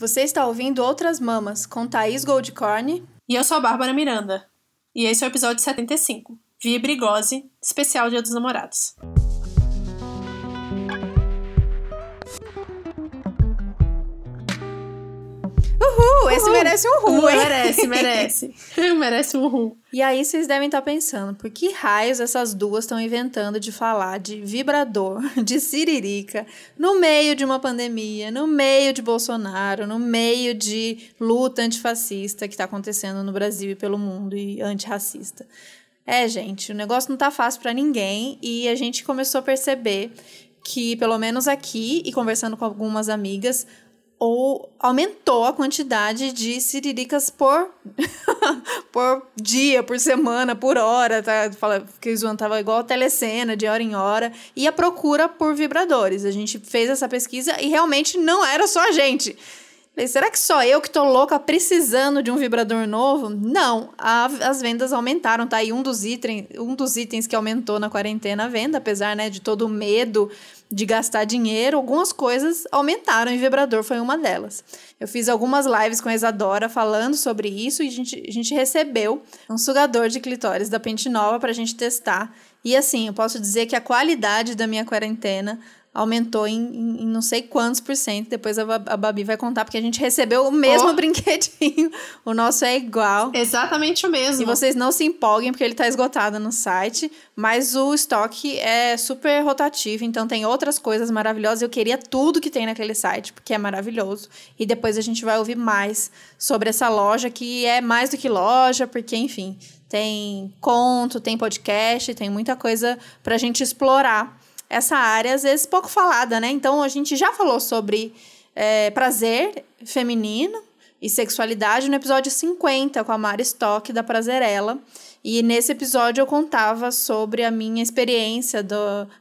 Você está ouvindo Outras Mamas, com Thaís Goldcorn. E eu sou a Bárbara Miranda. E esse é o episódio 75, Via Brigose, especial Dia dos Namorados. Uhul, uhul. Esse merece um uhul, uhul, hein? Merece, merece. merece um uhul. E aí vocês devem estar tá pensando, por que raios essas duas estão inventando de falar de vibrador, de siririca, no meio de uma pandemia, no meio de Bolsonaro, no meio de luta antifascista que está acontecendo no Brasil e pelo mundo e antirracista? É, gente, o negócio não tá fácil para ninguém e a gente começou a perceber que, pelo menos aqui e conversando com algumas amigas, ou aumentou a quantidade de siriricas por, por dia, por semana, por hora, tá? Fala, que zoando, tava igual a telecena, de hora em hora, e a procura por vibradores. A gente fez essa pesquisa e realmente não era só a gente. será que só eu que tô louca precisando de um vibrador novo? Não, a, as vendas aumentaram, tá? E um dos, itens um dos itens que aumentou na quarentena a venda, apesar né, de todo o medo de gastar dinheiro, algumas coisas aumentaram e vibrador foi uma delas. Eu fiz algumas lives com a Isadora falando sobre isso e a gente, a gente recebeu um sugador de clitóris da Pente Nova para a gente testar. E assim, eu posso dizer que a qualidade da minha quarentena aumentou em, em, não sei quantos por cento. Depois a, a Babi vai contar, porque a gente recebeu o mesmo oh. brinquedinho. O nosso é igual. Exatamente o mesmo. E vocês não se empolguem, porque ele está esgotado no site. Mas o estoque é super rotativo, então tem outras coisas maravilhosas. Eu queria tudo que tem naquele site, porque é maravilhoso. E depois a gente vai ouvir mais sobre essa loja, que é mais do que loja, porque, enfim, tem conto, tem podcast, tem muita coisa para a gente explorar essa área, às vezes, pouco falada, né? Então, a gente já falou sobre é, prazer feminino e sexualidade no episódio 50 com a Mari Stock da Prazerela. E nesse episódio eu contava sobre a minha experiência do,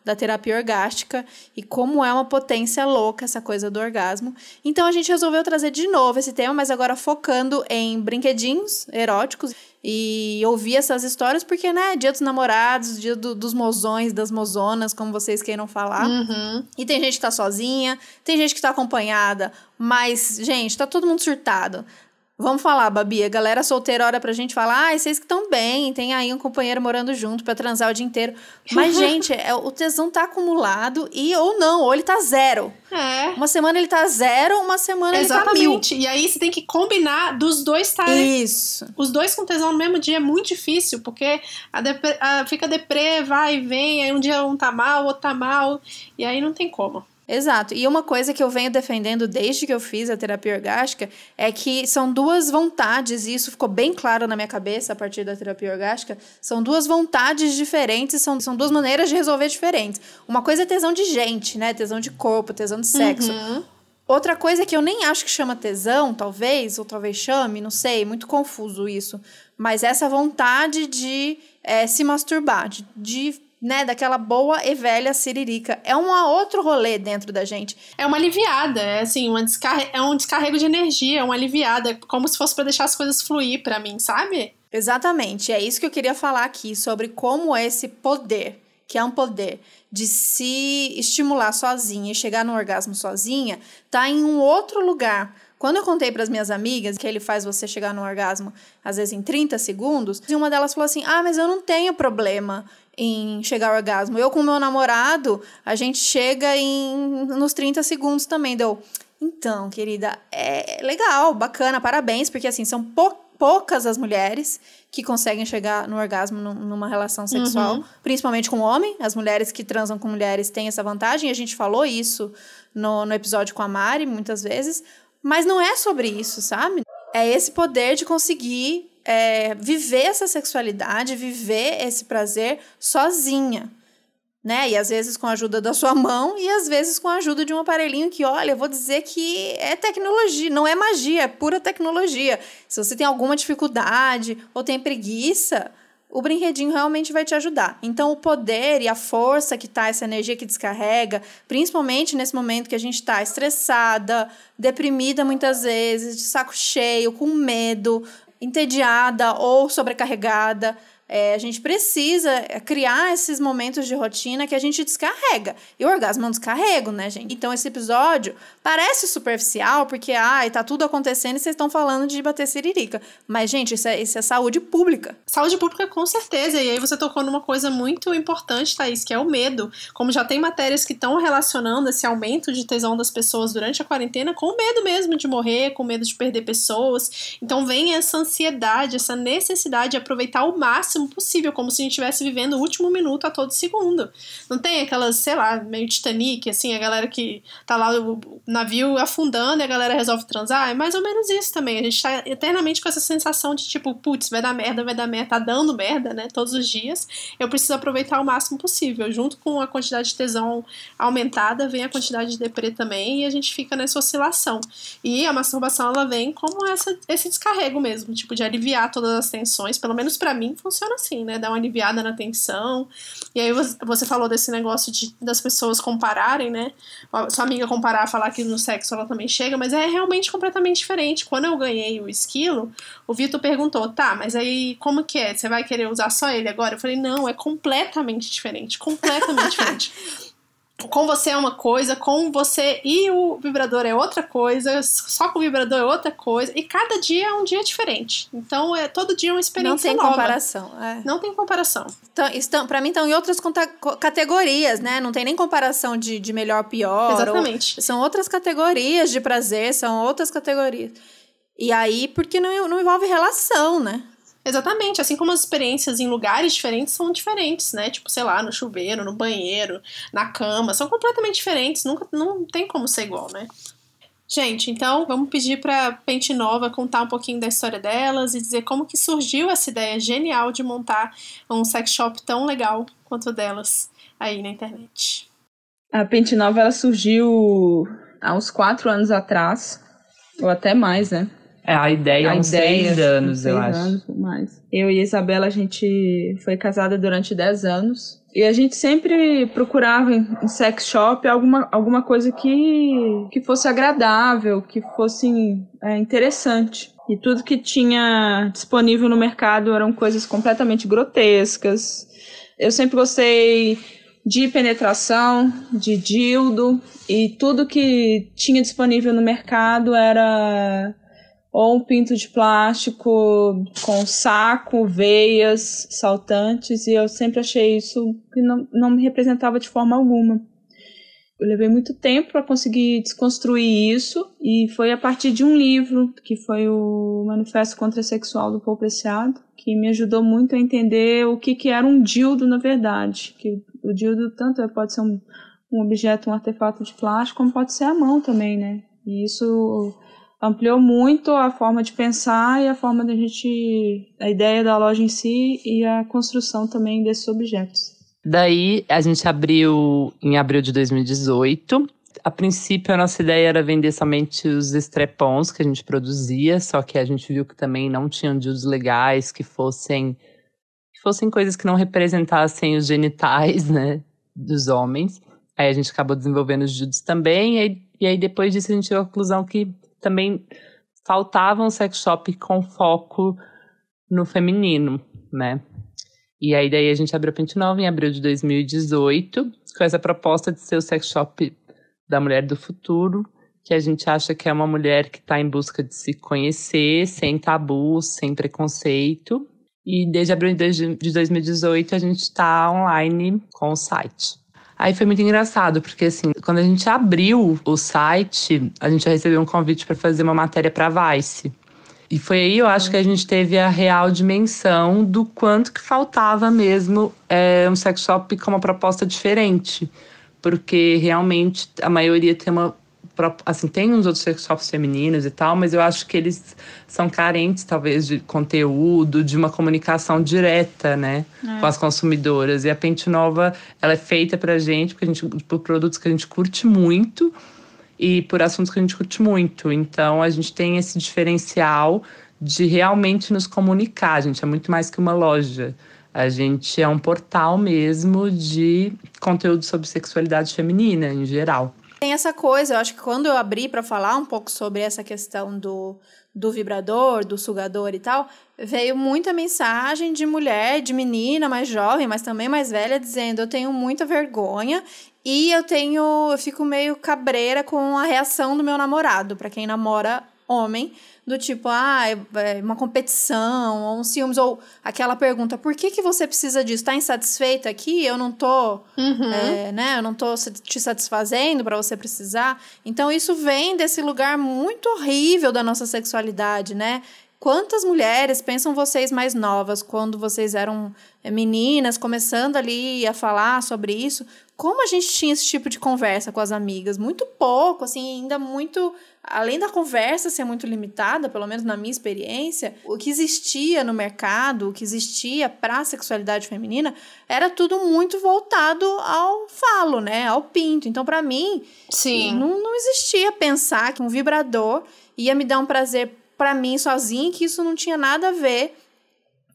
da terapia orgástica e como é uma potência louca essa coisa do orgasmo. Então a gente resolveu trazer de novo esse tema, mas agora focando em brinquedinhos eróticos e ouvir essas histórias, porque, né, dia dos namorados, dia do, dos mozões, das mozonas, como vocês queiram falar. Uhum. E tem gente que tá sozinha, tem gente que tá acompanhada, mas, gente, tá todo mundo surtado. Vamos falar, Babi. A galera solteira olha pra gente falar, ai, ah, vocês que estão bem, tem aí um companheiro morando junto pra transar o dia inteiro. Mas, gente, é, o tesão tá acumulado e ou não, ou ele tá zero. É. Uma semana ele tá zero, uma semana Exatamente. ele tá mil. E aí você tem que combinar dos dois estarem. Tá Isso. Os dois com tesão no mesmo dia é muito difícil, porque a depre, a, fica deprê, vai e vem, aí um dia um tá mal, o outro tá mal, e aí não tem como. Exato. E uma coisa que eu venho defendendo desde que eu fiz a terapia orgástica é que são duas vontades, e isso ficou bem claro na minha cabeça a partir da terapia orgástica, são duas vontades diferentes, são, são duas maneiras de resolver diferentes. Uma coisa é tesão de gente, né? Tesão de corpo, tesão de sexo. Uhum. Outra coisa que eu nem acho que chama tesão, talvez, ou talvez chame, não sei, muito confuso isso. Mas essa vontade de é, se masturbar, de, de né, daquela boa e velha siririca. É um outro rolê dentro da gente. É uma aliviada, é assim, uma descarre... é um descarrego de energia, é uma aliviada, como se fosse para deixar as coisas fluir para mim, sabe? Exatamente, é isso que eu queria falar aqui sobre como é esse poder, que é um poder de se estimular sozinha e chegar no orgasmo sozinha, tá em um outro lugar. Quando eu contei para as minhas amigas que ele faz você chegar no orgasmo, às vezes em 30 segundos, e uma delas falou assim: "Ah, mas eu não tenho problema em chegar ao orgasmo. Eu com meu namorado, a gente chega em nos 30 segundos também, deu. Então, querida, é legal, bacana, parabéns, porque assim, são poucas as mulheres que conseguem chegar no orgasmo numa relação sexual, uhum. principalmente com homem. As mulheres que transam com mulheres têm essa vantagem, a gente falou isso no, no episódio com a Mari muitas vezes, mas não é sobre isso, sabe? É esse poder de conseguir é, viver essa sexualidade, viver esse prazer sozinha. Né? E às vezes com a ajuda da sua mão e às vezes com a ajuda de um aparelhinho que, olha, eu vou dizer que é tecnologia, não é magia, é pura tecnologia. Se você tem alguma dificuldade ou tem preguiça, o brinquedinho realmente vai te ajudar. Então, o poder e a força que tá essa energia que descarrega, principalmente nesse momento que a gente está estressada, deprimida muitas vezes, de saco cheio, com medo, entediada ou sobrecarregada, é, a gente precisa é, criar esses momentos de rotina que a gente descarrega. E o orgasmo é um descarrego, né, gente? Então esse episódio parece superficial, porque, ai, tá tudo acontecendo e vocês estão falando de bater siririca. Mas, gente, isso é, isso é saúde pública. Saúde pública, com certeza. E aí você tocou numa coisa muito importante, Thaís, que é o medo. Como já tem matérias que estão relacionando esse aumento de tesão das pessoas durante a quarentena com medo mesmo de morrer, com medo de perder pessoas. Então vem essa ansiedade, essa necessidade de aproveitar ao máximo máximo possível, como se a gente estivesse vivendo o último minuto a todo segundo. Não tem aquelas, sei lá, meio Titanic, assim, a galera que tá lá o navio afundando e a galera resolve transar. É mais ou menos isso também. A gente tá eternamente com essa sensação de tipo, putz, vai dar merda, vai dar merda, tá dando merda, né? Todos os dias. Eu preciso aproveitar o máximo possível. Junto com a quantidade de tesão aumentada, vem a quantidade de deprê também e a gente fica nessa oscilação. E a masturbação, ela vem como essa, esse descarrego mesmo, tipo, de aliviar todas as tensões. Pelo menos para mim, funciona funciona assim, né? Dá uma aliviada na tensão. E aí você falou desse negócio de, das pessoas compararem, né? Sua amiga comparar, falar que no sexo ela também chega, mas é realmente completamente diferente. Quando eu ganhei o esquilo, o Vitor perguntou, tá, mas aí como que é? Você vai querer usar só ele agora? Eu falei, não, é completamente diferente, completamente diferente. com você é uma coisa, com você e o vibrador é outra coisa, só com o vibrador é outra coisa, e cada dia é um dia diferente. Então, é todo dia é uma experiência nova. Não tem nova. comparação. É. Não tem comparação. Então, estão, pra mim, estão em outras categorias, né? Não tem nem comparação de, de melhor pior. Exatamente. Ou, são outras categorias de prazer, são outras categorias. E aí, porque não, não envolve relação, né? Exatamente, assim como as experiências em lugares diferentes são diferentes, né? Tipo, sei lá, no chuveiro, no banheiro, na cama, são completamente diferentes, nunca não tem como ser igual, né? Gente, então vamos pedir para Pente Nova contar um pouquinho da história delas e dizer como que surgiu essa ideia genial de montar um sex shop tão legal quanto delas aí na internet. A Pente Nova ela surgiu há uns quatro anos atrás, ou até mais, né? É, a ideia há uns ideia, anos, eu acho. Anos, mais. Eu e a Isabela, a gente foi casada durante dez anos. E a gente sempre procurava em sex shop alguma, alguma coisa que, que fosse agradável, que fosse é, interessante. E tudo que tinha disponível no mercado eram coisas completamente grotescas. Eu sempre gostei de penetração, de dildo, e tudo que tinha disponível no mercado era ou um pinto de plástico com saco, veias, saltantes, e eu sempre achei isso que não, não me representava de forma alguma. Eu levei muito tempo para conseguir desconstruir isso, e foi a partir de um livro, que foi o Manifesto Contrasexual do Paul Preciado, que me ajudou muito a entender o que, que era um dildo, na verdade. Que o dildo tanto é, pode ser um, um objeto, um artefato de plástico, como pode ser a mão também, né? E isso ampliou muito a forma de pensar e a forma da gente. a ideia da loja em si e a construção também desses objetos. Daí a gente abriu em abril de 2018. A princípio, a nossa ideia era vender somente os estrepons que a gente produzia, só que a gente viu que também não tinham judos legais que fossem que fossem coisas que não representassem os genitais, né, dos homens. Aí a gente acabou desenvolvendo os judos também, e aí, e aí depois disso a gente chegou à conclusão que também faltava um sex shop com foco no feminino, né? E aí daí a gente abriu a Pente Nova em abril de 2018, com essa proposta de ser o sex shop da mulher do futuro, que a gente acha que é uma mulher que está em busca de se conhecer, sem tabu, sem preconceito. E desde abril de 2018 a gente está online com o site. Aí foi muito engraçado, porque assim, quando a gente abriu o site, a gente recebeu um convite para fazer uma matéria para Vice. E foi aí, eu acho, que a gente teve a real dimensão do quanto que faltava mesmo é, um sex shop com uma proposta diferente. Porque realmente a maioria tem uma assim, tem uns outros workshops femininos e tal, mas eu acho que eles são carentes, talvez, de conteúdo, de uma comunicação direta, né, é. com as consumidoras. E a Pente Nova, ela é feita pra gente, porque a gente, por produtos que a gente curte muito e por assuntos que a gente curte muito. Então, a gente tem esse diferencial de realmente nos comunicar, a gente é muito mais que uma loja. A gente é um portal mesmo de conteúdo sobre sexualidade feminina em geral. Tem essa coisa, eu acho que quando eu abri para falar um pouco sobre essa questão do, do vibrador, do sugador e tal, veio muita mensagem de mulher, de menina mais jovem, mas também mais velha, dizendo: eu tenho muita vergonha e eu tenho. Eu fico meio cabreira com a reação do meu namorado, para quem namora homem, do tipo, ah, é uma competição, ou um ciúmes, ou aquela pergunta, por que que você precisa disso? Tá insatisfeita aqui? Eu não tô, uhum. é, né, eu não tô te satisfazendo para você precisar. Então, isso vem desse lugar muito horrível da nossa sexualidade, né? Quantas mulheres pensam vocês mais novas, quando vocês eram é, meninas, começando ali a falar sobre isso? Como a gente tinha esse tipo de conversa com as amigas? Muito pouco, assim, ainda muito além da conversa ser muito limitada, pelo menos na minha experiência, o que existia no mercado, o que existia para a sexualidade feminina, era tudo muito voltado ao falo, né, ao pinto. Então, para mim, Sim. Não, não existia pensar que um vibrador ia me dar um prazer para mim sozinho, que isso não tinha nada a ver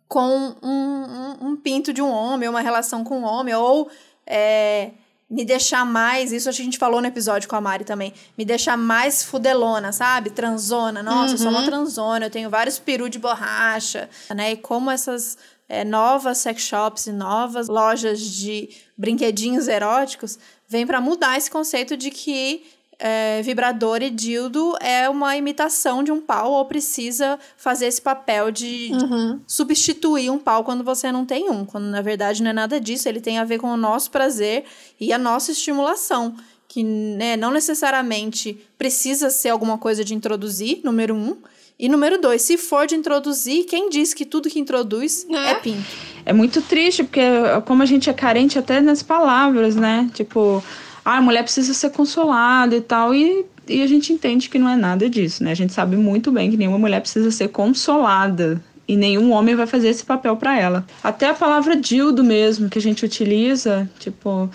com um, um, um pinto de um homem, uma relação com um homem, ou é, me deixar mais, isso a gente falou no episódio com a Mari também, me deixar mais fudelona, sabe? Transona. Nossa, uhum. eu sou uma uhum. transona, eu tenho vários peru de borracha, né? E como essas é, novas sex shops e novas lojas de brinquedinhos eróticos vêm para mudar esse conceito de que é, vibrador e dildo é uma imitação de um pau ou precisa fazer esse papel de uhum. substituir um pau quando você não tem um. Quando na verdade não é nada disso, ele tem a ver com o nosso prazer e a nossa estimulação. Que né, não necessariamente precisa ser alguma coisa de introduzir, número um. E número dois, se for de introduzir, quem diz que tudo que introduz é, é pinto? É muito triste, porque é como a gente é carente até nas palavras, né? Tipo, ah, a mulher precisa ser consolada e tal, e, e a gente entende que não é nada disso, né? A gente sabe muito bem que nenhuma mulher precisa ser consolada, e nenhum homem vai fazer esse papel para ela. Até a palavra dildo mesmo que a gente utiliza, tipo,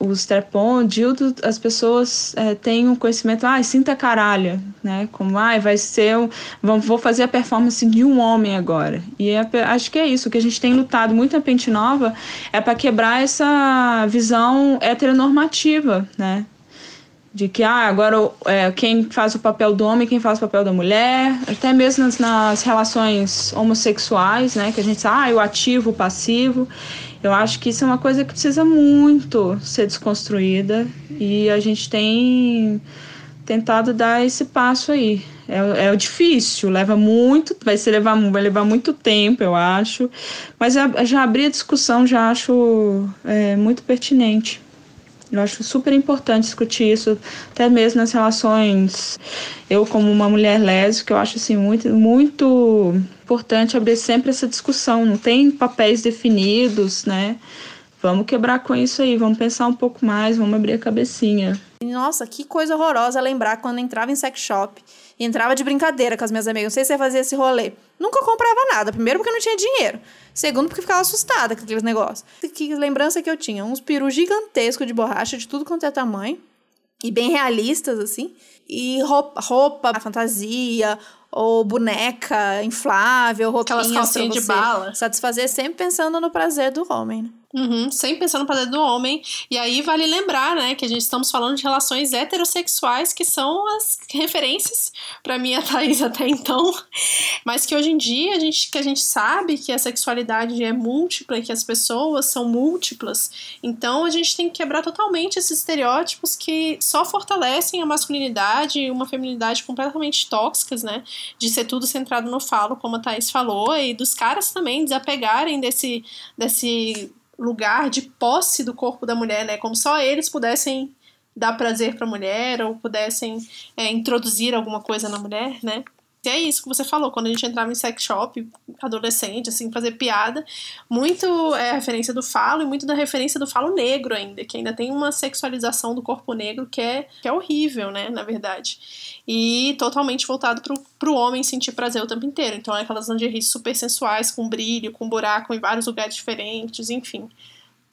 os o dildo, as pessoas é, têm um conhecimento, ah, sinta caralho, né? Como, ah, vai ser, um, vou fazer a performance de um homem agora. E é, acho que é isso, o que a gente tem lutado muito na Pente Nova é para quebrar essa visão heteronormativa, né? De que, ah, agora é, quem faz o papel do homem, quem faz o papel da mulher, até mesmo nas, nas relações homossexuais, né? Que a gente, ah, o ativo, o passivo. Eu acho que isso é uma coisa que precisa muito ser desconstruída e a gente tem tentado dar esse passo aí. É, é difícil, leva muito, vai se levar, vai levar muito tempo, eu acho. Mas já abrir a discussão já acho é, muito pertinente. Eu acho super importante discutir isso, até mesmo nas relações. Eu, como uma mulher lésbica, eu acho assim, muito, muito importante abrir sempre essa discussão. Não tem papéis definidos, né? Vamos quebrar com isso aí, vamos pensar um pouco mais, vamos abrir a cabecinha. Nossa, que coisa horrorosa lembrar quando entrava em sex shop e entrava de brincadeira com as minhas amigas. Não sei se você fazia esse rolê. Nunca comprava nada. Primeiro, porque não tinha dinheiro. Segundo, porque ficava assustada com aqueles negócios. Que lembrança que eu tinha? Uns perus gigantescos de borracha, de tudo quanto é tamanho. E bem realistas, assim. E roupa, roupa fantasia, ou boneca inflável, roupinhas Aquelas calcinhas de bala. Satisfazer sempre pensando no prazer do homem. Né? Uhum, sempre pensando no poder do homem. E aí vale lembrar, né, que a gente estamos falando de relações heterossexuais, que são as referências para mim a Thaís até então, mas que hoje em dia a gente, que a gente sabe que a sexualidade é múltipla e que as pessoas são múltiplas. Então a gente tem que quebrar totalmente esses estereótipos que só fortalecem a masculinidade e uma feminilidade completamente tóxicas, né, de ser tudo centrado no falo, como a Thaís falou, e dos caras também desapegarem desse desse lugar de posse do corpo da mulher, né? Como só eles pudessem dar prazer para a mulher ou pudessem é, introduzir alguma coisa na mulher, né? E é isso que você falou, quando a gente entrava em sex shop, adolescente, assim, fazer piada, muito é a referência do falo e muito da referência do falo negro ainda, que ainda tem uma sexualização do corpo negro que é, que é horrível, né, na verdade. E totalmente voltado pro, pro homem sentir prazer o tempo inteiro. Então é aquelas lingeries super sensuais, com brilho, com buraco em vários lugares diferentes, enfim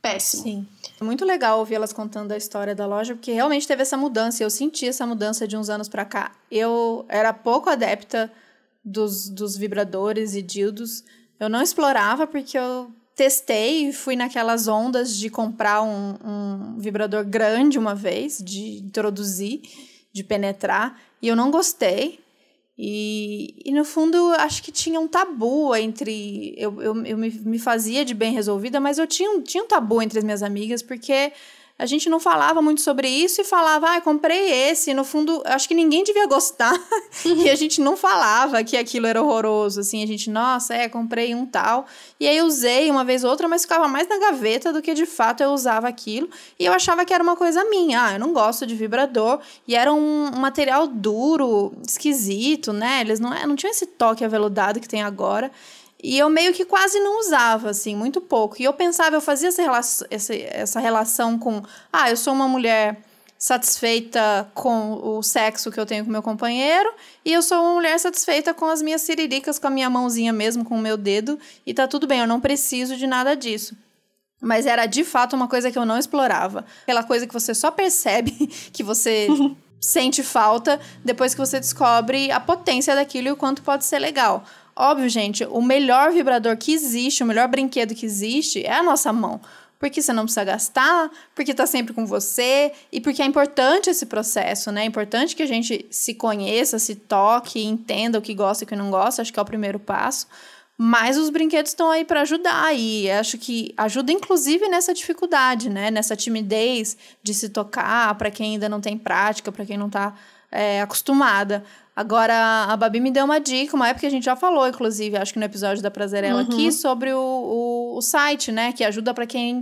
péssimo. Sim. É muito legal ouvir elas contando a história da loja, porque realmente teve essa mudança. Eu senti essa mudança de uns anos para cá. Eu era pouco adepta dos, dos vibradores e dildos. Eu não explorava porque eu testei e fui naquelas ondas de comprar um, um, vibrador grande uma vez, de introduzir, de penetrar, e eu não gostei. E, e no fundo, acho que tinha um tabu entre. Eu, eu, eu me, me fazia de bem resolvida, mas eu tinha, tinha um tabu entre as minhas amigas, porque a gente não falava muito sobre isso e falava, ah, comprei esse. no fundo, acho que ninguém devia gostar. e a gente não falava que aquilo era horroroso. Assim, a gente, nossa, é, comprei um tal. E aí usei uma vez ou outra, mas ficava mais na gaveta do que de fato eu usava aquilo. E eu achava que era uma coisa minha. Ah, eu não gosto de vibrador. E era um, material duro, esquisito, né? Eles não, é, não tinham esse toque aveludado que tem agora. E eu meio que quase não usava, assim, muito pouco. E eu pensava, eu fazia essa, rela essa, essa relação com, ah, eu sou uma mulher satisfeita com o sexo que eu tenho com meu companheiro, e eu sou uma mulher satisfeita com as minhas ciriricas, com a minha mãozinha mesmo, com o meu dedo, e tá tudo bem, eu não preciso de nada disso. Mas era de fato uma coisa que eu não explorava. Aquela coisa que você só percebe que você sente falta depois que você descobre a potência daquilo e o quanto pode ser legal. Óbvio, gente, o melhor vibrador que existe, o melhor brinquedo que existe é a nossa mão. Porque você não precisa gastar, porque está sempre com você e porque é importante esse processo, né? É importante que a gente se conheça, se toque, entenda o que gosta e o que não gosta, acho que é o primeiro passo. Mas os brinquedos estão aí para ajudar e acho que ajuda inclusive nessa dificuldade, né? Nessa timidez de se tocar para quem ainda não tem prática, para quem não está é, eh, acostumada. Agora, a Babi me deu uma dica, uma época que a gente já falou, inclusive, acho que no episódio da Prazerela é uhum. aqui, sobre o, o, o, site, né? Que ajuda para quem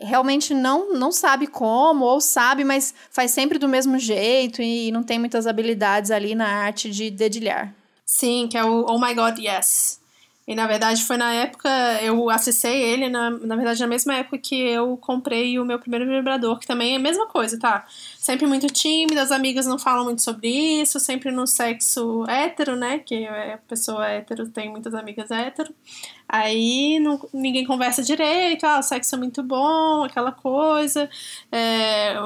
realmente não, não sabe como, ou sabe, mas faz sempre do mesmo jeito e não tem muitas habilidades ali na arte de dedilhar. Sim, que é o Oh My God Yes. E na verdade foi na época, eu acessei ele, na, na verdade, na mesma época que eu comprei o meu primeiro vibrador, que também é a mesma coisa, tá? Sempre muito tímida, as amigas não falam muito sobre isso, sempre no sexo hétero, né? Que é, a pessoa é hétero tem muitas amigas hétero. Aí não, ninguém conversa direito, ah, o sexo é muito bom, aquela coisa. É,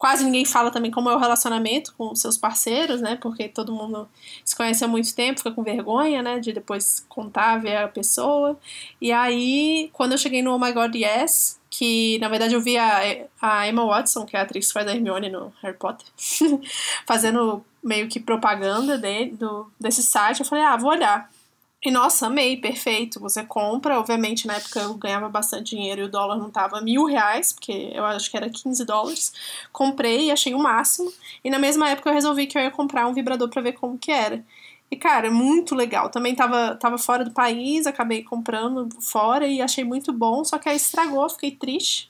Quase ninguém fala também como é o relacionamento com seus parceiros, né? Porque todo mundo se conhece há muito tempo, fica com vergonha, né? De depois contar, ver a pessoa. E aí, quando eu cheguei no Oh My God Yes, que na verdade eu vi a, a Emma Watson, que é a atriz que faz a Hermione no Harry Potter, fazendo meio que propaganda do, desse site, eu falei, ah, vou olhar. E nossa, amei, perfeito. Você compra, obviamente na época eu ganhava bastante dinheiro e o dólar não tava mil reais, porque eu acho que era 15 dólares. Comprei e achei o máximo. E na mesma época eu resolvi que eu ia comprar um vibrador para ver como que era. E cara, muito legal. Também tava, tava fora do país, acabei comprando fora e achei muito bom, só que aí estragou, fiquei triste.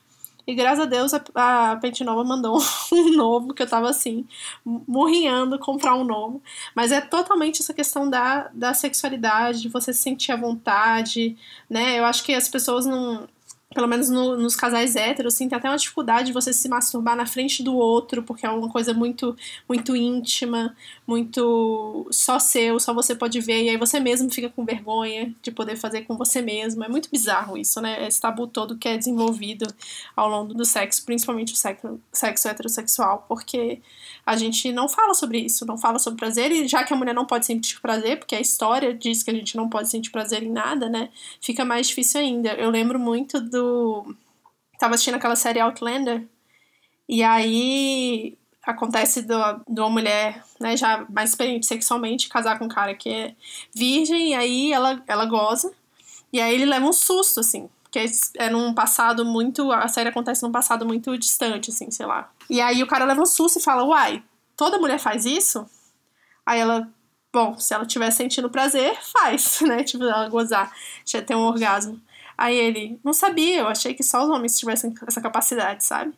E graças a Deus a, a Pente Nova mandou um novo, que eu tava assim, morrinhando comprar um novo. Mas é totalmente essa questão da, da sexualidade, de você se sentir à vontade, né? Eu acho que as pessoas não pelo menos no, nos casais héteros, assim, tem até uma dificuldade de você se masturbar na frente do outro, porque é uma coisa muito muito íntima, muito só seu, só você pode ver, e aí você mesmo fica com vergonha de poder fazer com você mesmo. É muito bizarro isso, né? Esse tabu todo que é desenvolvido ao longo do sexo, principalmente o sexo, sexo heterossexual, porque a gente não fala sobre isso, não fala sobre prazer, e já que a mulher não pode sentir prazer, porque a história diz que a gente não pode sentir prazer em nada, né? Fica mais difícil ainda. Eu lembro muito do assistindo. Tava assistindo aquela série Outlander. E aí acontece do, de uma mulher, né, já mais experiente sexualmente, casar com um cara que é virgem, e aí ela, ela goza. E aí ele leva um susto, assim. Porque é, é num passado muito. A série acontece num passado muito distante, assim, sei lá. E aí o cara leva um susto e fala: Uai, toda mulher faz isso? Aí ela, bom, se ela estiver sentindo prazer, faz, né? Tipo, ela gozar, já ter um orgasmo. Aí ele, não sabia, eu achei que só os homens tivessem essa capacidade, sabe?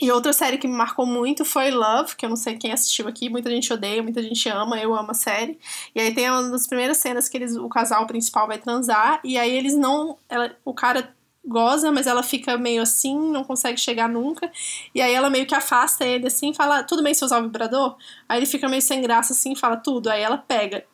E outra série que me marcou muito foi Love, que eu não sei quem assistiu aqui, muita gente odeia, muita gente ama, eu amo a série. E aí tem uma das primeiras cenas que eles, o casal principal vai transar, e aí eles não. Ela, o cara goza, mas ela fica meio assim, não consegue chegar nunca. E aí ela meio que afasta ele assim, fala: Tudo bem se usar o vibrador? Aí ele fica meio sem graça assim, fala: Tudo. Aí ela pega.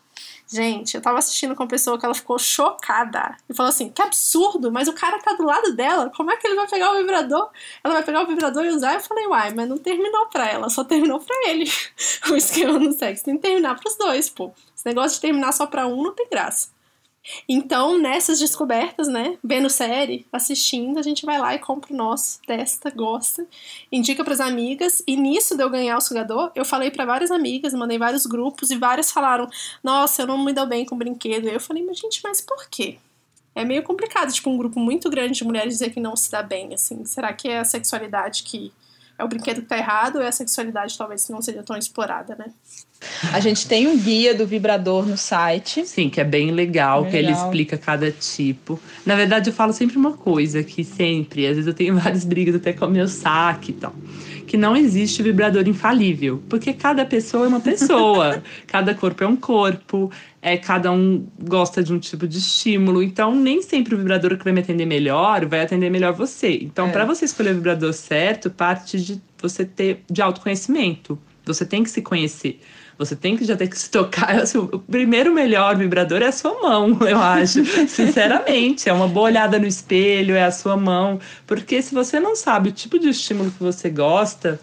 Gente, eu tava assistindo com uma pessoa que ela ficou chocada. E falou assim: que absurdo, mas o cara tá do lado dela. Como é que ele vai pegar o vibrador? Ela vai pegar o vibrador e usar. Eu falei: uai, mas não terminou pra ela, só terminou pra ele. o esquema no sexo tem que terminar pros dois, pô. Esse negócio de terminar só pra um não tem graça. Então, nessas descobertas, né, vendo série, assistindo, a gente vai lá e compra o nosso, testa, gosta, indica para as amigas. E nisso de eu ganhar o sugador, eu falei para várias amigas, mandei vários grupos e várias falaram: "Nossa, eu não me dou bem com brinquedo". Eu falei: "Mas gente, mas por quê?" É meio complicado, tipo, um grupo muito grande de mulheres dizer que não se dá bem, assim. Será que é a sexualidade que é o brinquedo que tá errado ou é a sexualidade talvez que não seja tão explorada, né? A gente tem um guia do vibrador no site. Sim, que é bem legal, legal, que ele explica cada tipo. Na verdade, eu falo sempre uma coisa que sempre, às vezes eu tenho várias brigas até com o meu saque e tal, que não existe vibrador infalível, porque cada pessoa é uma pessoa, cada corpo é um corpo, é cada um gosta de um tipo de estímulo, então nem sempre o vibrador que vai me atender melhor vai atender melhor você. Então, é. para você escolher o vibrador certo, parte de você ter de autoconhecimento. Você tem que se conhecer você tem que já ter que se tocar. Assim, o primeiro melhor vibrador é a sua mão, eu acho. Sinceramente, é uma boa olhada no espelho, é a sua mão. Porque se você não sabe o tipo de estímulo que você gosta,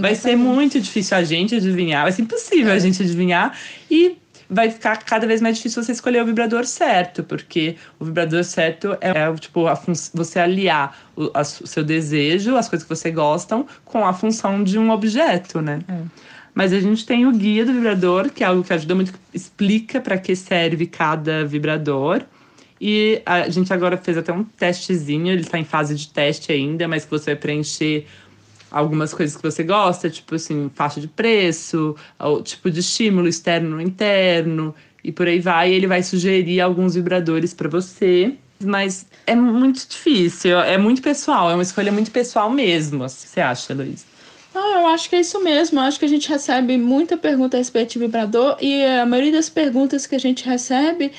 vai ser muito difícil a gente adivinhar. Vai ser impossível é. a gente adivinhar. E vai ficar cada vez mais difícil você escolher o vibrador certo, porque o vibrador certo é, é tipo você aliar o, a, o, seu desejo, as coisas que você gostam, com a função de um objeto, né? É. Mas a gente tem o guia do vibrador, que é algo que ajuda muito, explica para que serve cada vibrador. E a gente agora fez até um testezinho, ele está em fase de teste ainda, mas que você vai preencher algumas coisas que você gosta, tipo assim, faixa de preço, o tipo de estímulo externo interno, e por aí vai. Ele vai sugerir alguns vibradores para você. Mas é muito difícil, é muito pessoal, é uma escolha muito pessoal mesmo. Você acha, Luiz? Ah, eu acho que é isso mesmo. Eu acho que a gente recebe muita pergunta a respeito de vibrador e a maioria das perguntas que a gente recebe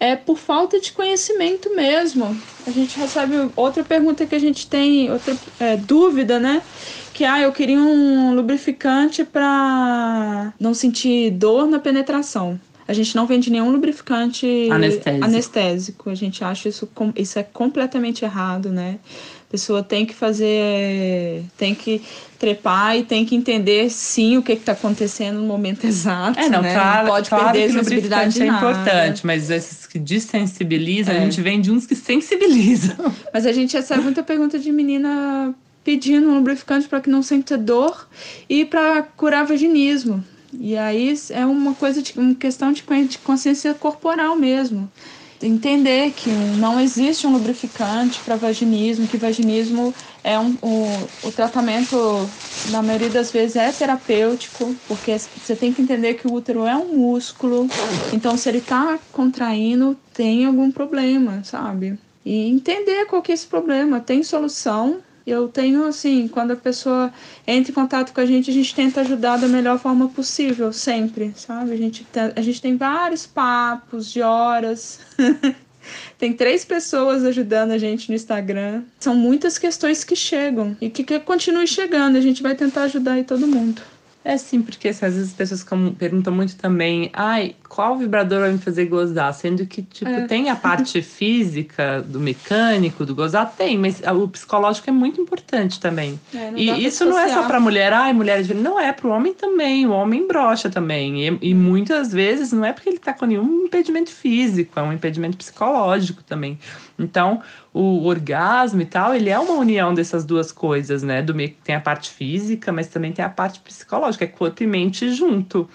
é por falta de conhecimento mesmo. A gente recebe outra pergunta que a gente tem, outra é, dúvida, né? Que ah, eu queria um lubrificante para não sentir dor na penetração. A gente não vende nenhum lubrificante anestésico. anestésico. A gente acha isso, isso é completamente errado, né? A pessoa tem que fazer, tem que trepar e tem que entender sim o que está acontecendo no momento exato. É, não, né? claro, não pode claro perder que a sensibilidade. É importante, mas esses que desensibilizam, é. a gente vende uns que sensibilizam. Mas a gente recebe é muita pergunta de menina pedindo um lubrificante para que não sente dor e para curar vaginismo. E aí é uma coisa de uma questão de consciência corporal mesmo. Entender que não existe um lubrificante para vaginismo, que vaginismo é um, um, o tratamento, na maioria das vezes, é terapêutico, porque você tem que entender que o útero é um músculo, então se ele está contraindo, tem algum problema, sabe? E entender qual que é esse problema, tem solução, eu tenho, assim, quando a pessoa entra em contato com a gente, a gente tenta ajudar da melhor forma possível, sempre, sabe? A gente, tá, a gente tem vários papos de horas. Tem três pessoas ajudando a gente no Instagram. São muitas questões que chegam e que, que continue chegando. A gente vai tentar ajudar aí todo mundo. É sim, porque assim, às vezes as pessoas perguntam muito também, ai, qual vibrador vai me fazer gozar? Sendo que, tipo, é. tem a parte física do mecânico, do gozar, tem, mas o psicológico é muito importante também. É, e isso não é só pra mulher, ai, mulher de não é pro homem também, o homem brocha também. E, e muitas vezes não é porque ele tá com nenhum impedimento físico, é um impedimento psicológico também. Então, o orgasmo e tal, ele é uma união dessas duas coisas, né? Do, tem a parte física, mas também tem a parte psicológica, é corpo e mente junto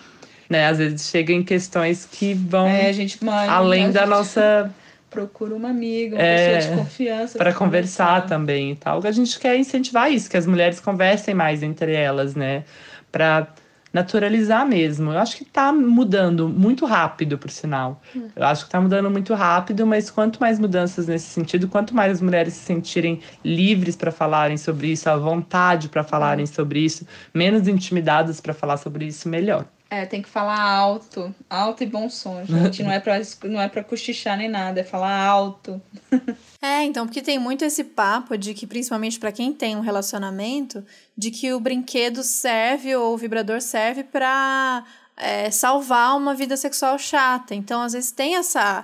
né? Às vezes chega em questões que vão é, gente, mãe, além da nossa procura uma amiga, uma é, pessoa de confiança para conversar, conversar também e tal. A gente quer é incentivar isso, que as mulheres conversem mais entre elas, né? Para naturalizar mesmo. Eu acho que tá mudando muito rápido, por sinal. Hum. Eu acho que tá mudando muito rápido, mas quanto mais mudanças nesse sentido, quanto mais as mulheres se sentirem livres para falarem sobre isso, à vontade para falarem hum. sobre isso, menos intimidadas para falar sobre isso, melhor. É, tem que falar alto. Alto e bom som, gente. não é pra, não é pra cochichar nem nada, é falar alto. é, então, porque tem muito esse papo de que, principalmente para quem tem um relacionamento, de que o brinquedo serve ou o vibrador serve pra é, salvar uma vida sexual chata. Então, às vezes, tem essa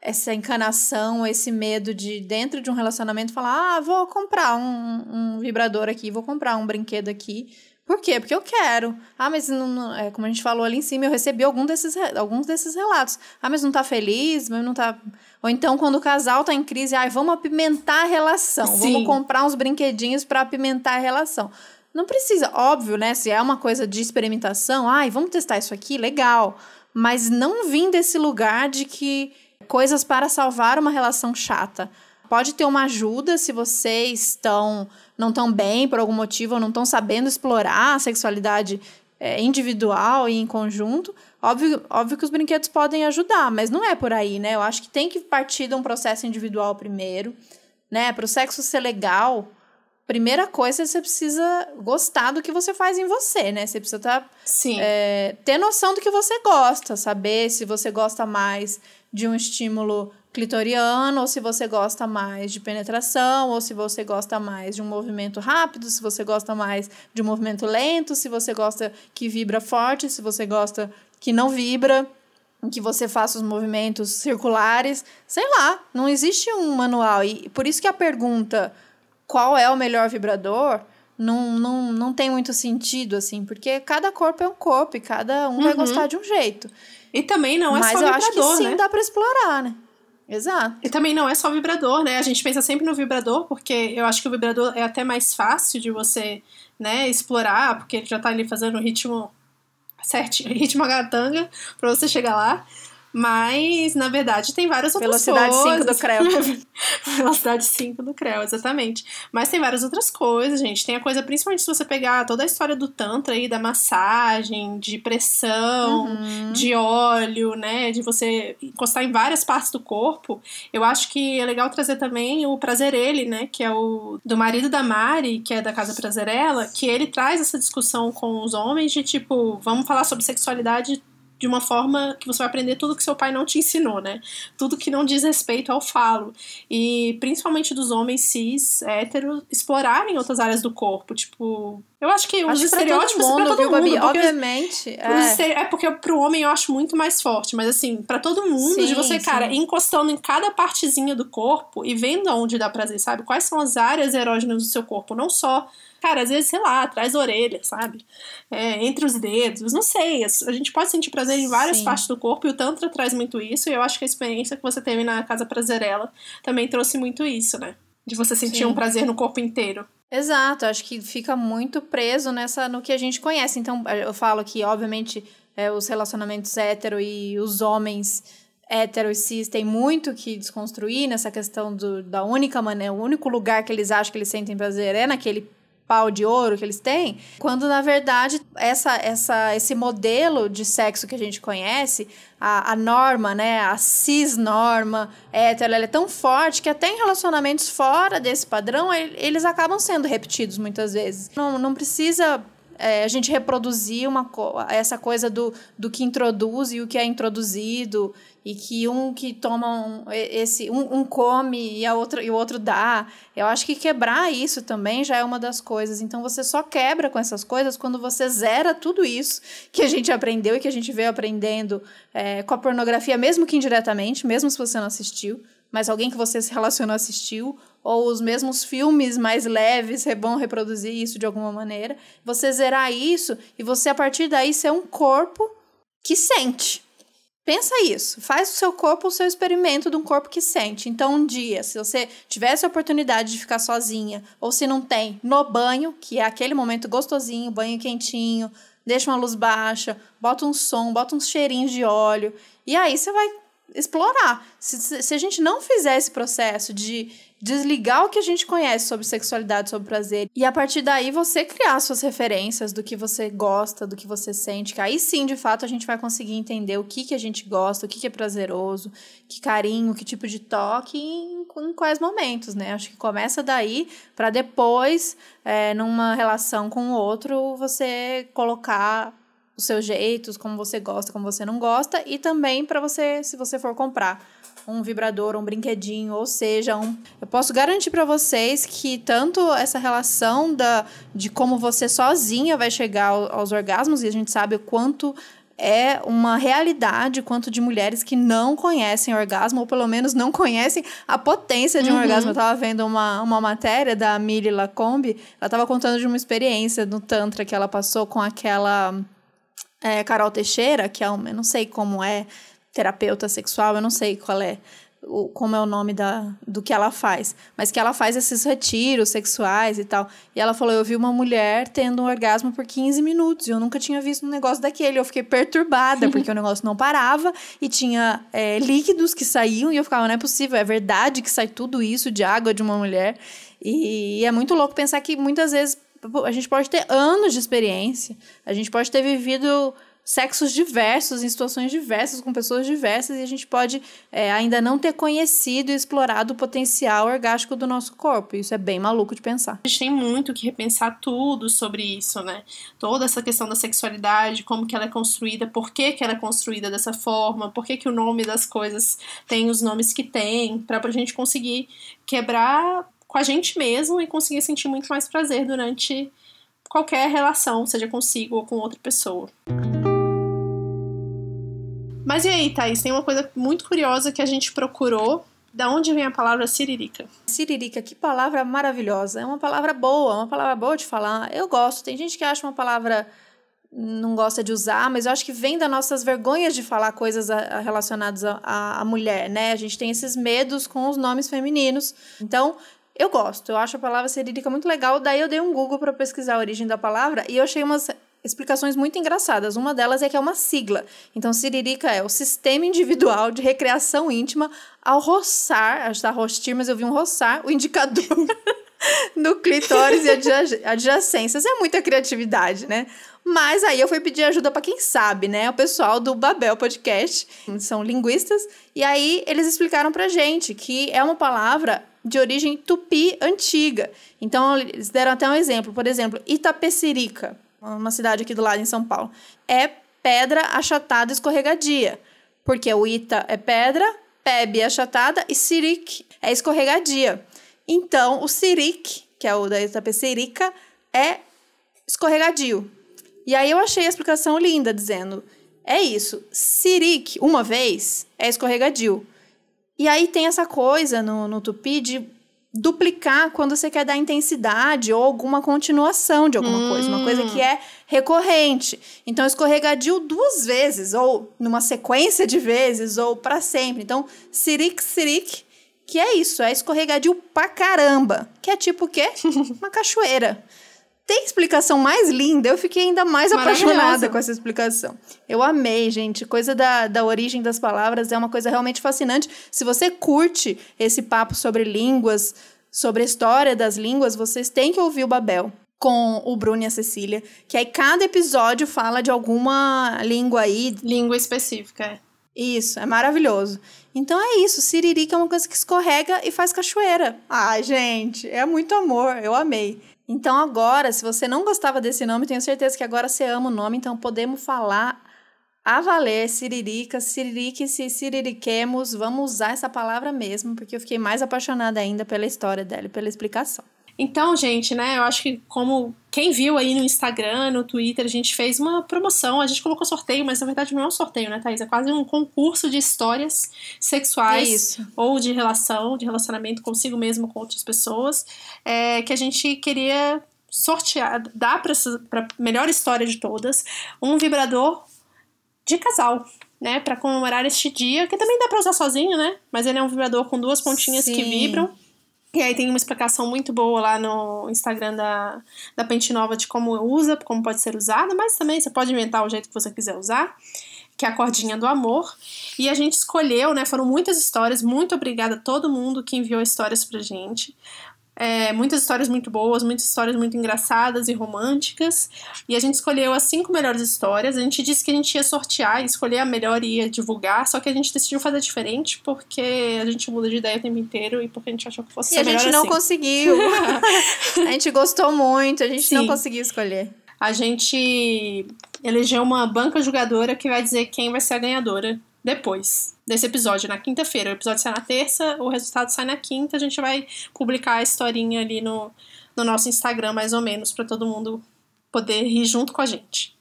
essa encanação, esse medo de, dentro de um relacionamento, falar: ah, vou comprar um, um vibrador aqui, vou comprar um brinquedo aqui por quê? Porque eu quero. Ah, mas não, não, é, como a gente falou ali em cima, eu recebi algum desses, alguns desses relatos. Ah, mas não tá feliz, mas não tá. Ou então, quando o casal tá em crise, ai, vamos apimentar a relação. Sim. Vamos comprar uns brinquedinhos para apimentar a relação. Não precisa, óbvio, né? Se é uma coisa de experimentação, ai, vamos testar isso aqui, legal. Mas não vim desse lugar de que coisas para salvar uma relação chata. Pode ter uma ajuda se vocês estão não estão bem por algum motivo, ou não estão sabendo explorar a sexualidade é, individual e em conjunto, óbvio, óbvio que os brinquedos podem ajudar, mas não é por aí, né? Eu acho que tem que partir de um processo individual primeiro, né? Para o sexo ser legal, primeira coisa é você precisa gostar do que você faz em você, né? Você precisa tá, é, ter noção do que você gosta, saber se você gosta mais de um estímulo clitoriano, ou se você gosta mais de penetração, ou se você gosta mais de um movimento rápido, se você gosta mais de um movimento lento, se você gosta que vibra forte, se você gosta que não vibra, que você faça os movimentos circulares, sei lá, não existe um manual. E por isso que a pergunta qual é o melhor vibrador não, não, não tem muito sentido, assim, porque cada corpo é um corpo e cada um uhum. vai gostar de um jeito. E também não é Mas só vibrador, Mas eu acho que sim, né? dá para explorar, né? Exato. E também não é só vibrador, né? A gente pensa sempre no vibrador, porque eu acho que o vibrador é até mais fácil de você, né, explorar, porque ele já tá ali fazendo o ritmo certo, ritmo gatanga, pra você chegar lá. Mas, na verdade, tem várias outras Velocidade coisas. Velocidade 5 do Creu. Velocidade 5 do Creu, exatamente. Mas tem várias outras coisas, gente. Tem a coisa, principalmente se você pegar toda a história do Tantra aí, da massagem, de pressão, uhum. de óleo, né? De você encostar em várias partes do corpo. Eu acho que é legal trazer também o Prazer Ele, né? Que é o do marido da Mari, que é da Casa Prazerela, que ele traz essa discussão com os homens de tipo, vamos falar sobre sexualidade de uma forma que você vai aprender tudo que seu pai não te ensinou, né? Tudo que não diz respeito ao falo. E principalmente dos homens cis, héteros, explorarem outras áreas do corpo, tipo eu acho que os acho estereótipos todo mundo, é pra todo mundo, Gabi? Obviamente. É. é porque pro homem eu acho muito mais forte, mas assim, para todo mundo, sim, de você, sim. cara, encostando em cada partezinha do corpo e vendo aonde dá prazer, sabe? Quais são as áreas erógenas do seu corpo, não só cara, às vezes, sei lá, atrás da orelha, sabe? É, entre os dedos, não sei. A gente pode sentir prazer em várias Sim. partes do corpo e o Tantra traz muito isso. E eu acho que a experiência que você teve na Casa Prazerela também trouxe muito isso, né? De você sentir Sim. um prazer no corpo inteiro. Exato, acho que fica muito preso nessa no que a gente conhece. Então, eh, eu falo que, obviamente, é, os relacionamentos hétero e os homens hétero e cis têm muito que desconstruir nessa questão do, da única maneira, o único lugar que eles acham que eles sentem prazer é naquele pau de ouro que eles têm, quando na verdade essa, essa, esse modelo de sexo que a gente conhece, a, a norma, né, a cis-norma hétero, ela é tão forte que até em relacionamentos fora desse padrão, eles acabam sendo repetidos muitas vezes. Não, não precisa é, a gente reproduzir uma essa coisa do, do que introduz e o que é introduzido e que um que toma um, esse um, um, come e a outra e o outro dá. Eu acho que quebrar isso também já é uma das coisas. Então você só quebra com essas coisas quando você zera tudo isso que a gente aprendeu e que a gente veio aprendendo é, com a pornografia, mesmo que indiretamente, mesmo se você não assistiu, mas alguém que você se relacionou assistiu ou os mesmos filmes mais leves, é bom reproduzir isso de alguma maneira. Você zerar isso e você a partir daí ser um corpo que sente Pensa isso, faz o seu corpo o seu experimento de um corpo que sente. Então, um dia, se você tivesse a oportunidade de ficar sozinha, ou se não tem, no banho, que é aquele momento gostosinho, banho quentinho, deixa uma luz baixa, bota um som, bota uns cheirinhos de óleo, e aí você vai explorar. Se, se a gente não fizer esse processo de desligar o que a gente conhece sobre sexualidade, sobre prazer, e a partir daí você criar suas referências do que você gosta, do que você sente, que aí sim, de fato, a gente vai conseguir entender o que, que a gente gosta, o que, que é prazeroso, que carinho, que tipo de toque, em, em quais momentos, né? Acho que começa daí para depois, é, numa relação com o outro, você colocar os seus jeitos, como você gosta, como você não gosta, e também para você, se você for comprar um vibrador, um brinquedinho, ou seja, um... eu posso garantir para vocês que tanto essa relação da, de como você sozinha vai chegar aos orgasmos, e a gente sabe o quanto é uma realidade quanto de mulheres que não conhecem orgasmo, ou pelo menos não conhecem a potência de um uhum. orgasmo. Eu tava vendo uma, uma matéria da Milly Lacombe, ela tava contando de uma experiência no Tantra que ela passou com aquela é, Carol Teixeira, que é uma, não sei como é, terapeuta sexual, eu não sei qual é o, como é o nome da, do que ela faz, mas que ela faz esses retiros sexuais e tal. E ela falou: Eu vi uma mulher tendo um orgasmo por 15 minutos, e eu nunca tinha visto um negócio daquele. Eu fiquei perturbada, porque o negócio não parava e tinha é, líquidos que saíam, e eu ficava: Não é possível, é verdade que sai tudo isso de água de uma mulher. E, e é muito louco pensar que muitas vezes a gente pode ter anos de experiência, a gente pode ter vivido sexos diversos, em situações diversas, com pessoas diversas, e a gente pode é, ainda não ter conhecido e explorado o potencial orgástico do nosso corpo. Isso é bem maluco de pensar. A gente tem muito que repensar tudo sobre isso, né? Toda essa questão da sexualidade, como que ela é construída, por que, que ela é construída dessa forma, por que, que o nome das coisas tem os nomes que tem, para a gente conseguir quebrar com a gente mesmo e conseguir sentir muito mais prazer durante qualquer relação, seja consigo ou com outra pessoa. Mas e aí, Thaís? Tem uma coisa muito curiosa que a gente procurou. Da onde vem a palavra siririca? Siririca, que palavra maravilhosa. É uma palavra boa, uma palavra boa de falar. Eu gosto. Tem gente que acha uma palavra não gosta de usar, mas eu acho que vem das nossas vergonhas de falar coisas a, a relacionadas à mulher, né? A gente tem esses medos com os nomes femininos. Então, eu gosto, eu acho a palavra cirílica muito legal. Daí eu dei um Google para pesquisar a origem da palavra e eu achei umas explicações muito engraçadas. Uma delas é que é uma sigla. Então, Siririca é o sistema individual de recreação íntima ao roçar, acho que tá rostir, mas eu vi um roçar, o indicador do clitóris e adjacências. É muita criatividade, né? Mas aí eu fui pedir ajuda para quem sabe, né? O pessoal do Babel Podcast, são linguistas, e aí eles explicaram pra gente que é uma palavra de origem tupi antiga. Então eles deram até um exemplo, por exemplo, Itapecerica uma cidade aqui do lado em São Paulo, é pedra achatada escorregadia, porque o Ita é pedra, Pebe é achatada e sirik é escorregadia. Então, o sirik que é o da Itapecerica, é escorregadio. E aí eu achei a explicação linda, dizendo: é isso, sirik uma vez, é escorregadio. E aí tem essa coisa no, no tupi de duplicar quando você quer dar intensidade ou alguma continuação de alguma hum. coisa, uma coisa que hum. é recorrente. Então escorregadio duas vezes ou numa sequência de vezes ou para sempre. Então sirik sirik que é isso, é escorregadio pra caramba, que é tipo o quê? uma cachoeira tem explicação mais linda. Eu fiquei ainda mais apaixonada com essa explicação. Eu amei, gente. Coisa da, da origem das palavras é uma coisa realmente fascinante. Se você curte esse papo sobre línguas, sobre a história das línguas, vocês têm que ouvir o Babel com o Bruno e a Cecília, que aí cada episódio fala de alguma língua aí. Língua específica. É. Isso, é maravilhoso. Então é isso, siririca é uma coisa que escorrega e faz cachoeira. Ai, gente, é muito amor, eu amei. Então agora, se você não gostava desse nome, tenho certeza que agora você ama o nome, então podemos falar a valer, siririca, siririque, se siririquemos, vamos usar essa palavra mesmo, porque eu fiquei mais apaixonada ainda pela história dela e pela explicação. Então, gente, né, eu acho que como quem viu aí no Instagram, no Twitter, a gente fez uma promoção, a gente colocou sorteio, mas na verdade não é um sorteio, né, Thaís? É quase um concurso de histórias sexuais ou de relação, de relacionamento consigo mesmo com outras pessoas, é, que a gente queria sortear, dar para melhor história de todas, um vibrador de casal, né, para comemorar este dia, que também dá para usar sozinho, né? Mas ele é um vibrador com duas pontinhas Sim. que vibram e aí tem uma explicação muito boa lá no Instagram da, da Pente Nova de como usa, como pode ser usada, mas também você pode inventar o jeito que você quiser usar, que é a cordinha do amor. E a gente escolheu, né? Foram muitas histórias. Muito obrigada a todo mundo que enviou histórias pra gente. É, muitas histórias muito boas, muitas histórias muito engraçadas e românticas. E a gente escolheu as cinco melhores histórias. A gente disse que a gente ia sortear, escolher a melhor e ia divulgar, só que a gente decidiu fazer diferente porque a gente muda de ideia o tempo inteiro e porque a gente achou que fosse e a gente não assim. conseguiu. a gente gostou muito, a gente Sim. não conseguiu escolher. A gente elegeu uma banca jogadora que vai dizer quem vai ser a ganhadora depois desse episódio, na quinta-feira. O episódio sai na terça, o resultado sai na quinta. A gente vai publicar a historinha ali no, no nosso Instagram, mais ou menos, para todo mundo poder rir junto com a gente.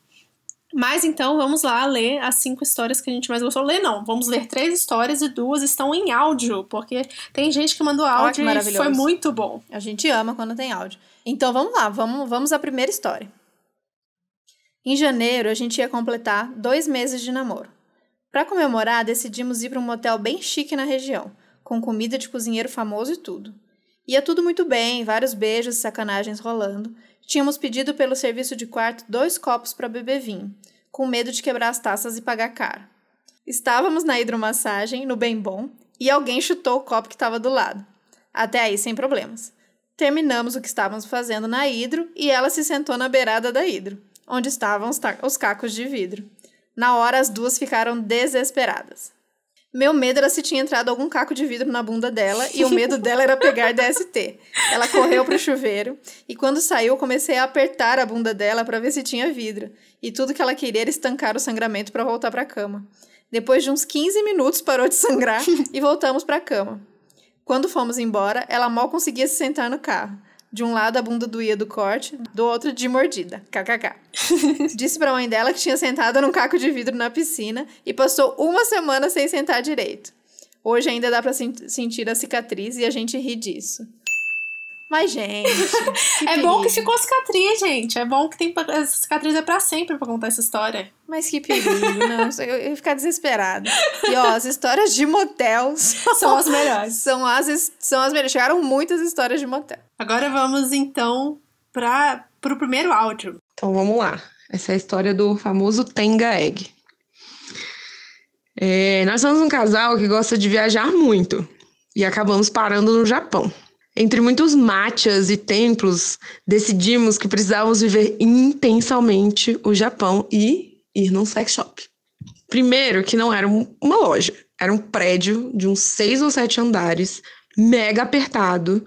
Mas então vamos lá ler as cinco histórias que a gente mais gostou. Ler não, vamos ler três histórias e duas estão em áudio, porque tem gente que mandou áudio oh, que e foi muito bom. A gente ama quando tem áudio. Então vamos lá, vamos, vamos à primeira história. Em janeiro a gente ia completar dois meses de namoro. Para comemorar, decidimos ir para um motel bem chique na região, com comida de cozinheiro famoso e tudo. Ia tudo muito bem, vários beijos e sacanagens rolando. Tínhamos pedido pelo serviço de quarto dois copos para beber vinho, com medo de quebrar as taças e pagar caro. Estávamos na hidromassagem, no bem bom, e alguém chutou o copo que estava do lado. Até aí sem problemas. Terminamos o que estávamos fazendo na hidro e ela se sentou na beirada da hidro, onde estavam os, os cacos de vidro. Na hora, as duas ficaram desesperadas. Meu medo era se tinha entrado algum caco de vidro na bunda dela e o medo dela era pegar DST. Ela correu pro chuveiro e quando saiu, comecei a apertar a bunda dela para ver se tinha vidro. E tudo que ela queria era estancar o sangramento para voltar para a cama. Depois de uns 15 minutos parou de sangrar e voltamos para a cama. Quando fomos embora, ela mal conseguia se sentar no carro. De um lado a bunda doía do corte, do outro de mordida. KKK. Disse pra mãe dela que tinha sentado num caco de vidro na piscina e passou uma semana sem sentar direito. Hoje ainda dá para sentir a cicatriz e a gente ri disso. Mas, gente. é bom que ficou cicatriz, gente. É bom que tem essa cicatriz é pra sempre pra contar essa história. Mas que perigo, não. Eu, ia ficar desesperada. E ó, as histórias de motel são, são as melhores. São as, são as melhores. Chegaram muitas histórias de motel. Agora vamos então para pro primeiro áudio. Então vamos lá. Essa é a história do famoso Tenga Egg. É, nós somos um casal que gosta de viajar muito e acabamos parando no Japão. Entre muitos matchas e templos, decidimos que precisávamos viver intensamente o Japão e ir num sex shop. Primeiro, que não era uma loja, era um prédio de uns seis ou sete andares, mega apertado.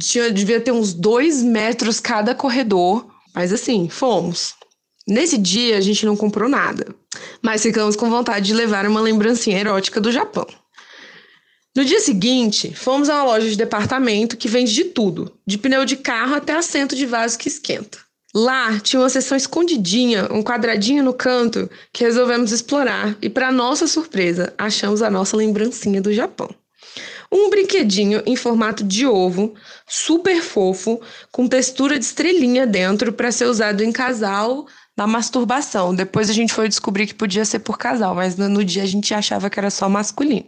Tinha, devia ter uns dois metros cada corredor, mas assim, fomos. Nesse dia a gente não comprou nada, mas ficamos com vontade de levar uma lembrancinha erótica do Japão. No dia seguinte, fomos a uma loja de departamento que vende de tudo, de pneu de carro até assento de vaso que esquenta. Lá tinha uma seção escondidinha, um quadradinho no canto, que resolvemos explorar e, para nossa surpresa, achamos a nossa lembrancinha do Japão. Um brinquedinho em formato de ovo, super fofo, com textura de estrelinha dentro para ser usado em casal na masturbação. Depois a gente foi descobrir que podia ser por casal, mas no, dia a gente achava que era só masculino.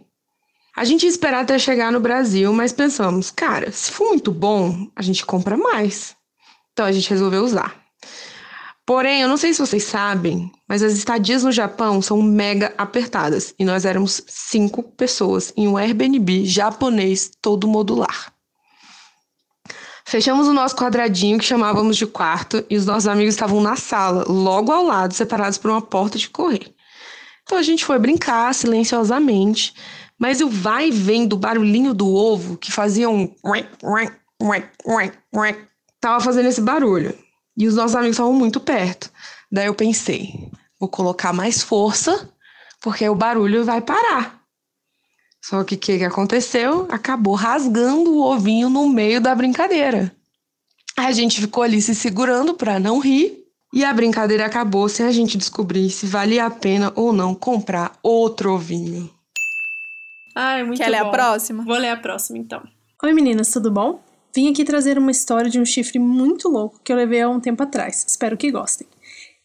A gente ia esperar até chegar no Brasil, mas pensamos, cara, se for muito bom, a gente compra mais. Então a gente resolveu usar. Porém, eu não sei se vocês sabem, mas as estadias no Japão são mega apertadas e nós éramos cinco pessoas em um Airbnb japonês todo modular. Fechamos o nosso quadradinho que chamávamos de quarto e os nossos amigos estavam na sala, logo ao lado, separados por uma porta de correr. Então a gente foi brincar silenciosamente, mas o vai e vem do barulhinho do ovo que fazia um. Tava fazendo esse barulho. E os nossos amigos estavam muito perto. Daí eu pensei, vou colocar mais força, porque o barulho vai parar. Só que o que, que aconteceu? Acabou rasgando o ovinho no meio da brincadeira. A gente ficou ali se segurando para não rir. E a brincadeira acabou sem a gente descobrir se valia a pena ou não comprar outro ovinho. Ai, ah, é muito Quer bom. ler a próxima? Vou ler a próxima, então. Oi, meninas, tudo bom? Vim aqui trazer uma história de um chifre muito louco que eu levei há um tempo atrás. Espero que gostem.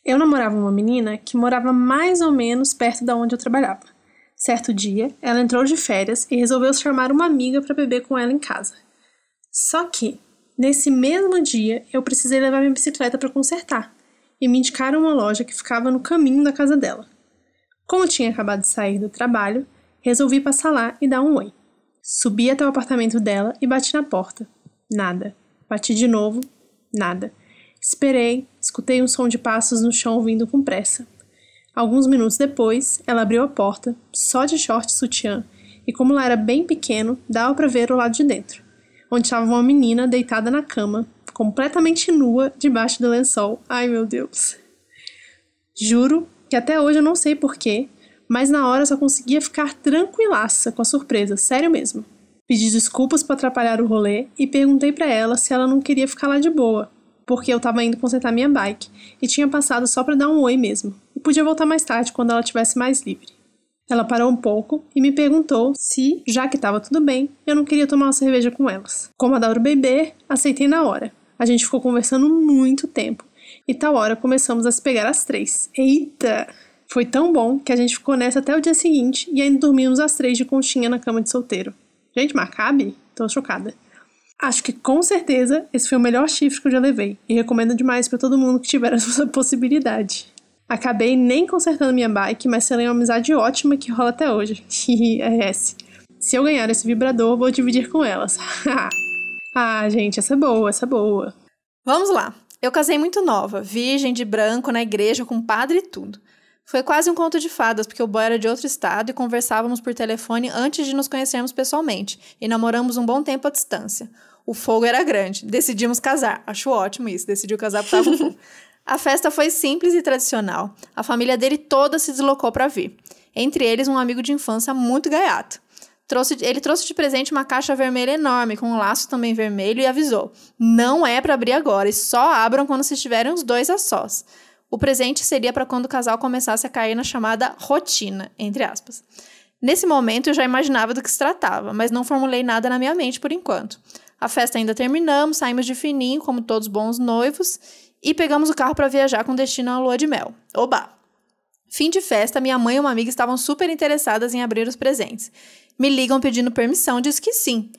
Eu namorava uma menina que morava mais ou menos perto da onde eu trabalhava. Certo dia, ela entrou de férias e resolveu chamar uma amiga para beber com ela em casa. Só que, nesse mesmo dia, eu precisei levar minha bicicleta para consertar e me indicaram uma loja que ficava no caminho da casa dela. Como tinha acabado de sair do trabalho, Resolvi passar lá e dar um oi. Subi até o apartamento dela e bati na porta. Nada. Bati de novo. Nada. Esperei, escutei um som de passos no chão vindo com pressa. Alguns minutos depois, ela abriu a porta, só de short sutiã, e como lá era bem pequeno, dava para ver o lado de dentro, onde estava uma menina deitada na cama, completamente nua, debaixo do lençol. Ai meu Deus. Juro que até hoje eu não sei porquê, mas na hora só conseguia ficar tranquilaça com a surpresa, sério mesmo. Pedi desculpas para atrapalhar o rolê e perguntei para ela se ela não queria ficar lá de boa, porque eu estava indo consertar minha bike e tinha passado só para dar um oi mesmo, e podia voltar mais tarde quando ela tivesse mais livre. Ela parou um pouco e me perguntou se, já que estava tudo bem, eu não queria tomar uma cerveja com elas. Como adoro beber, aceitei na hora. A gente ficou conversando muito tempo e tal hora começamos a se pegar às três. Eita! Foi tão bom que a gente ficou nessa até o dia seguinte e ainda dormimos as três de conchinha na cama de solteiro. Gente, mas cabe? Tô chocada. Acho que com certeza esse foi o melhor chifre que eu já levei e recomendo demais para todo mundo que tiver essa possibilidade. Acabei nem consertando minha bike, mas selei uma amizade ótima que rola até hoje. RS. Se eu ganhar esse vibrador, vou dividir com elas. ah, gente, essa é boa, essa é boa. Vamos lá. Eu casei muito nova, virgem de branco na igreja com padre e tudo. Foi quase um conto de fadas, porque o boy era de outro estado e conversávamos por telefone antes de nos conhecermos pessoalmente, e namoramos um bom tempo à distância. O fogo era grande, decidimos casar. Acho ótimo isso, decidiu casar por tava A festa foi simples e tradicional. A família dele toda se deslocou para vir. Entre eles, um amigo de infância muito gaiato. Trouxe, ele trouxe de presente uma caixa vermelha enorme, com um laço também vermelho, e avisou: não é para abrir agora, e só abram quando se estiverem os dois a sós. O presente seria para quando o casal começasse a cair na chamada rotina, entre aspas. Nesse momento eu já imaginava do que se tratava, mas não formulei nada na minha mente por enquanto. A festa ainda terminamos, saímos de fininho, como todos bons noivos, e pegamos o carro para viajar com destino à lua de mel. Oba! Fim de festa, minha mãe e uma amiga estavam super interessadas em abrir os presentes. Me ligam pedindo permissão, diz que sim.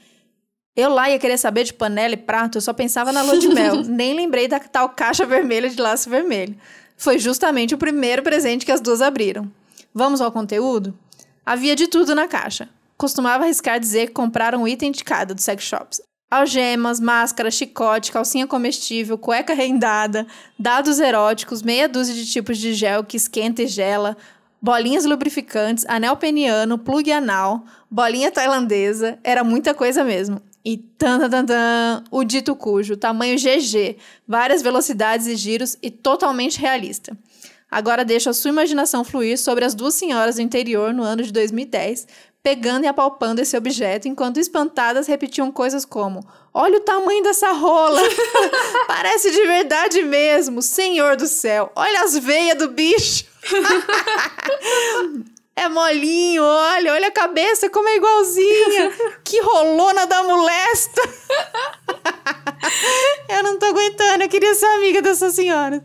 Eu lá ia querer saber de panela e prato, eu só pensava na lua de mel. Nem lembrei da tal caixa vermelha de laço vermelho foi justamente o primeiro presente que as duas abriram. Vamos ao conteúdo? Havia de tudo na caixa. Costumava arriscar dizer que compraram um item de cada dos sex shops. Algemas, máscara, chicote, calcinha comestível, cueca rendada, dados eróticos, meia dúzia de tipos de gel que esquenta e gela, bolinhas lubrificantes, anel peniano, plug anal, bolinha tailandesa, era muita coisa mesmo. E tan, tan, tan, tan, o dito cujo, tamanho GG, várias velocidades e giros e totalmente realista. Agora deixa a sua imaginação fluir sobre as duas senhoras do interior no ano de 2010, pegando e apalpando esse objeto, enquanto espantadas repetiam coisas como: Olha o tamanho dessa rola! Parece de verdade mesmo! Senhor do céu! Olha as veias do bicho! É molinho, olha, olha a cabeça como é igualzinha. que rolona da molesta. eu não tô aguentando, eu queria ser amiga dessa senhora.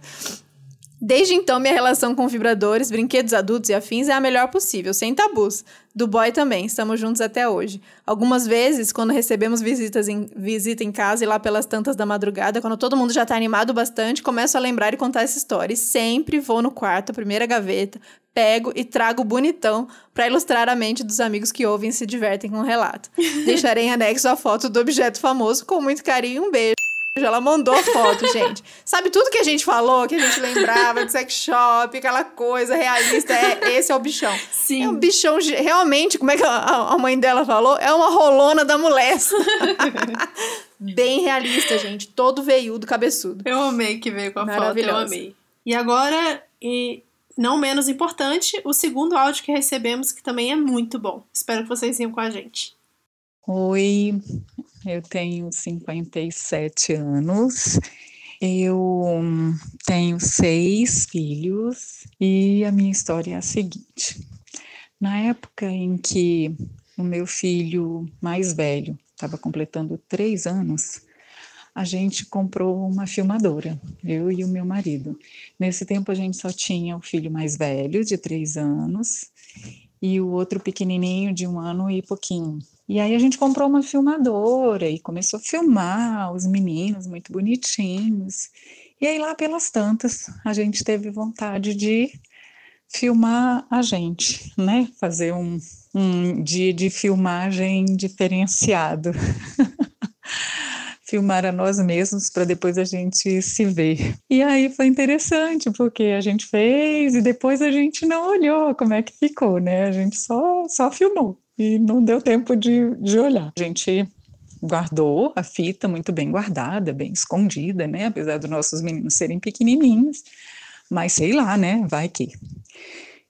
Desde então, minha relação com vibradores, brinquedos adultos e afins é a melhor possível, sem tabus. Do boy também, estamos juntos até hoje. Algumas vezes, quando recebemos visitas em, visita em casa e lá pelas tantas da madrugada, quando todo mundo já está animado bastante, começo a lembrar e contar essa história. E sempre vou no quarto, a primeira gaveta, pego e trago bonitão para ilustrar a mente dos amigos que ouvem e se divertem com o relato. Deixarei em anexo a foto do objeto famoso com muito carinho. Um beijo. Ela mandou foto, gente. Sabe tudo que a gente falou, que a gente lembrava de sex shop, aquela coisa realista. É, esse é o bichão. Sim. É um bichão, realmente, como é que a, a mãe dela falou? É uma rolona da mulher. Bem realista, gente. Todo veiudo, cabeçudo. Eu amei que veio com a foto, eu amei. E agora, e não menos importante, o segundo áudio que recebemos, que também é muito bom. Espero que vocês venham com a gente. Oi, eu tenho 57 anos, eu tenho seis filhos e a minha história é a seguinte. Na época em que o meu filho mais velho estava completando três anos, a gente comprou uma filmadora, eu e o meu marido. Nesse tempo a gente só tinha o filho mais velho, de três anos, e o outro pequenininho, de um ano e pouquinho. E aí a gente comprou uma filmadora e começou a filmar os meninos muito bonitinhos. E aí lá pelas tantas a gente teve vontade de filmar a gente, né? Fazer um, um dia de filmagem diferenciado. filmar a nós mesmos para depois a gente se ver. E aí foi interessante, porque a gente fez e depois a gente não olhou como é que ficou, né? A gente só, só filmou e não deu tempo de, de olhar. A gente guardou a fita muito bem guardada, bem escondida, né? Apesar dos nossos meninos serem pequenininhos, mas sei lá, né? Vai que.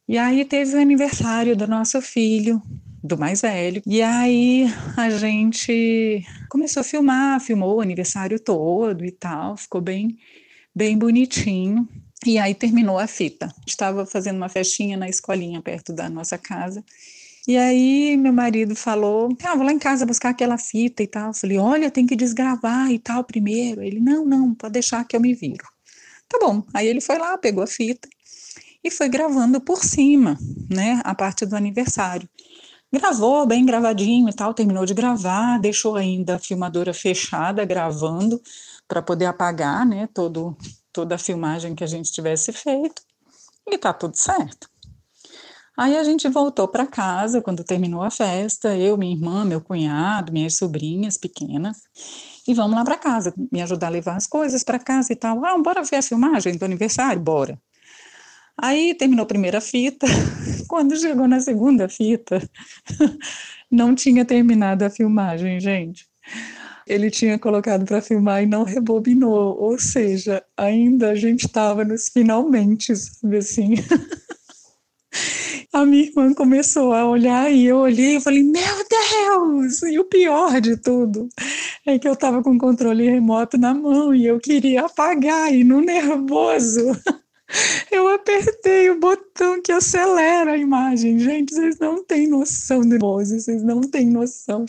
E aí teve o aniversário do nosso filho, do mais velho. E aí a gente começou a filmar, filmou o aniversário todo e tal, ficou bem bem bonitinho. E aí terminou a fita. Estava fazendo uma festinha na escolinha perto da nossa casa e aí meu marido falou: ah, vou lá em casa buscar aquela fita e tal. Eu falei: olha, tem que desgravar e tal primeiro. Ele: não, não, pode deixar que eu me viro. Tá bom. Aí ele foi lá, pegou a fita e foi gravando por cima, né, a parte do aniversário. Gravou bem gravadinho e tal, terminou de gravar, deixou ainda a filmadora fechada gravando para poder apagar, né, todo toda a filmagem que a gente tivesse feito. E tá tudo certo. Aí a gente voltou para casa quando terminou a festa, eu, minha irmã, meu cunhado, minhas sobrinhas pequenas, e vamos lá para casa, me ajudar a levar as coisas para casa e tal. Ah, bora ver a filmagem do aniversário? Bora. Aí terminou a primeira fita. Quando chegou na segunda fita, não tinha terminado a filmagem, gente. Ele tinha colocado para filmar e não rebobinou, ou seja, ainda a gente estava nos finalmente, sabe assim. A minha irmã começou a olhar e eu olhei e falei, meu Deus! E o pior de tudo é que eu estava com o controle remoto na mão e eu queria apagar, e no nervoso eu apertei o botão que acelera a imagem. Gente, vocês não têm noção do nervoso, vocês não têm noção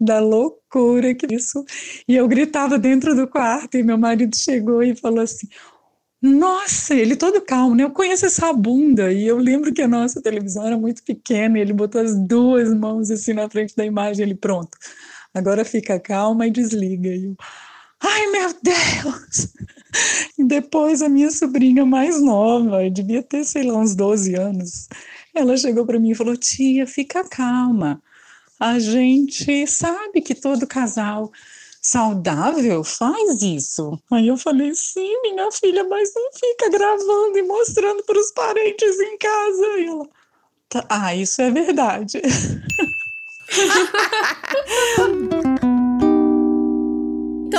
da loucura que é isso. E eu gritava dentro do quarto e meu marido chegou e falou assim: nossa, ele todo calmo, né? Eu conheço essa bunda. E eu lembro que a nossa televisão era muito pequena e ele botou as duas mãos assim na frente da imagem. Ele, pronto, agora fica calma e desliga. E eu, ai meu Deus! E depois a minha sobrinha mais nova, devia ter, sei lá, uns 12 anos, ela chegou para mim e falou: tia, fica calma. A gente sabe que todo casal saudável, faz isso. Aí eu falei, sim, minha filha, mas não fica gravando e mostrando para os parentes em casa. E ela, tá, ah, isso é verdade.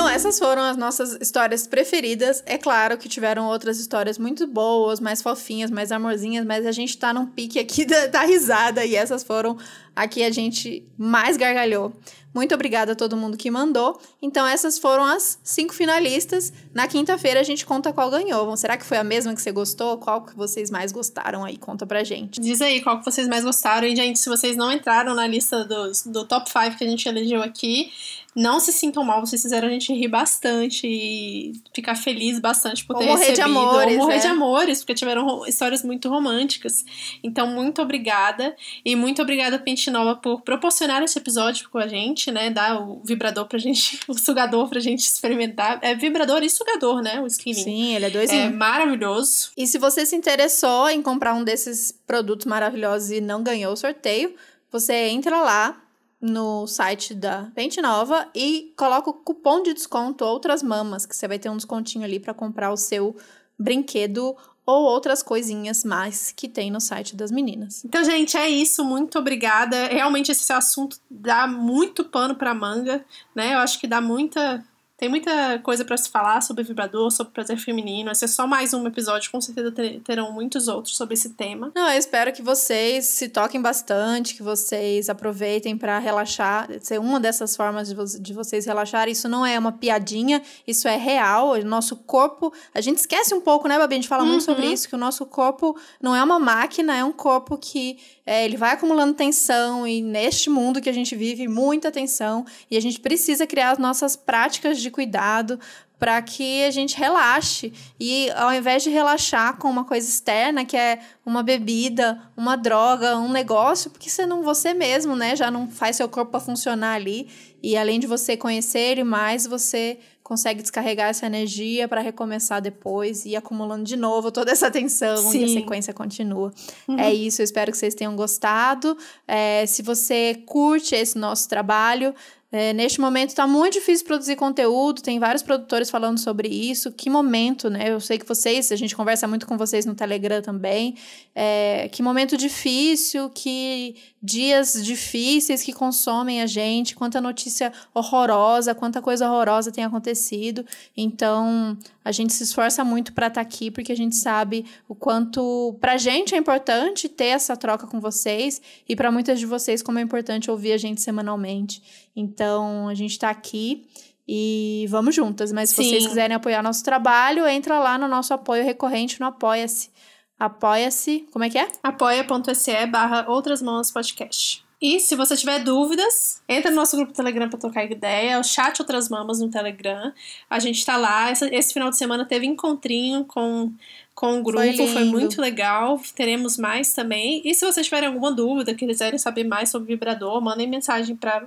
Então, essas foram as nossas histórias preferidas. É claro que tiveram outras histórias muito boas, mais fofinhas, mais amorzinhas, mas a gente tá num pique aqui da, da tá risada e essas foram a que a gente mais gargalhou. Muito obrigada a todo mundo que mandou. Então, essas foram as cinco finalistas. Na quinta-feira a gente conta qual ganhou. Será que foi a mesma que você gostou? Qual que vocês mais gostaram aí? Conta pra gente. Diz aí qual que vocês mais gostaram. E, gente, se vocês não entraram na lista dos, do top 5 que a gente elegeu aqui, não se sintam mal, vocês fizeram a gente rir bastante e ficar feliz bastante por ou ter morrer recebido. De amores, ou morrer né? de amores, porque tiveram histórias muito românticas. Então, muito obrigada. E muito obrigada, Pente Nova, por proporcionar esse episódio com a gente, né? Dar o vibrador pra gente, o sugador pra gente experimentar. É vibrador e sugador, né? O skinny. Sim, ele é dois É maravilhoso. E se você se interessou em comprar um desses produtos maravilhosos e não ganhou o sorteio, você entra lá no site da Pente Nova e coloca o cupom de desconto Outras Mamas, que você vai ter um descontinho ali para comprar o seu brinquedo ou outras coisinhas mais que tem no site das meninas. Então, gente, é isso. Muito obrigada. Realmente esse assunto dá muito pano para manga, né? Eu acho que dá muita tem muita coisa para se falar sobre vibrador, sobre prazer feminino. Esse é só mais um episódio, com certeza terão muitos outros sobre esse tema. Não, eu espero que vocês se toquem bastante, que vocês aproveitem para relaxar. Ser uma dessas formas de, vo de vocês relaxar. Isso não é uma piadinha, isso é real. O nosso corpo, a gente esquece um pouco, né, Babi? A gente fala uhum. muito sobre uhum. isso, que o nosso corpo não é uma máquina, é um corpo que é, ele vai acumulando tensão e neste mundo que a gente vive, muita tensão e a gente precisa criar as nossas práticas de cuidado para que a gente relaxe e ao invés de relaxar com uma coisa externa que é uma bebida, uma droga, um negócio, porque senão você mesmo, né, já não faz seu corpo funcionar ali e além de você conhecer ele mais, você consegue descarregar essa energia para recomeçar depois e acumulando de novo toda essa tensão Sim. e a sequência continua. Uhum. É isso, eu espero que vocês tenham gostado. É, se você curte esse nosso trabalho, é, neste momento está muito difícil produzir conteúdo, tem vários produtores falando sobre isso. Que momento, né? Eu sei que vocês, a gente conversa muito com vocês no Telegram também. É, que momento difícil, que dias difíceis que consomem a gente, quanta notícia horrorosa, quanta coisa horrorosa tem acontecido. Então, a gente se esforça muito para estar tá aqui, porque a gente sabe o quanto para a gente é importante ter essa troca com vocês e para muitas de vocês como é importante ouvir a gente semanalmente. Então, a gente está aqui e vamos juntas. Mas se vocês quiserem apoiar nosso trabalho, entra lá no nosso apoio recorrente no Apoia-se. Apoia-se, como é que é? apoia.se barra outras mãos podcast. E se você tiver dúvidas, entra no nosso grupo do Telegram para trocar ideia, o chat Outras Mamas no Telegram. A gente está lá. Esse, esse final de semana teve encontrinho com com o grupo, foi, foi, muito legal. Teremos mais também. E se vocês tiverem alguma dúvida, quiserem saber mais sobre vibrador, mandem mensagem para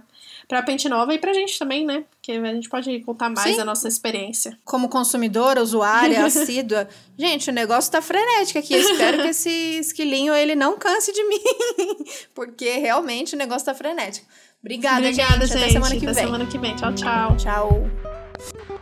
para Pente Nova e para a gente também, né? Porque a gente pode contar mais Sim. a nossa experiência. Como consumidora, usuária, assídua. gente, o negócio tá frenético aqui. Eu espero que esse esquilinho ele não canse de mim, porque realmente o negócio tá frenético. Obrigada, Obrigada gente. gente. Até semana que Até vem. Até semana que vem. Tchau, tchau. Tchau.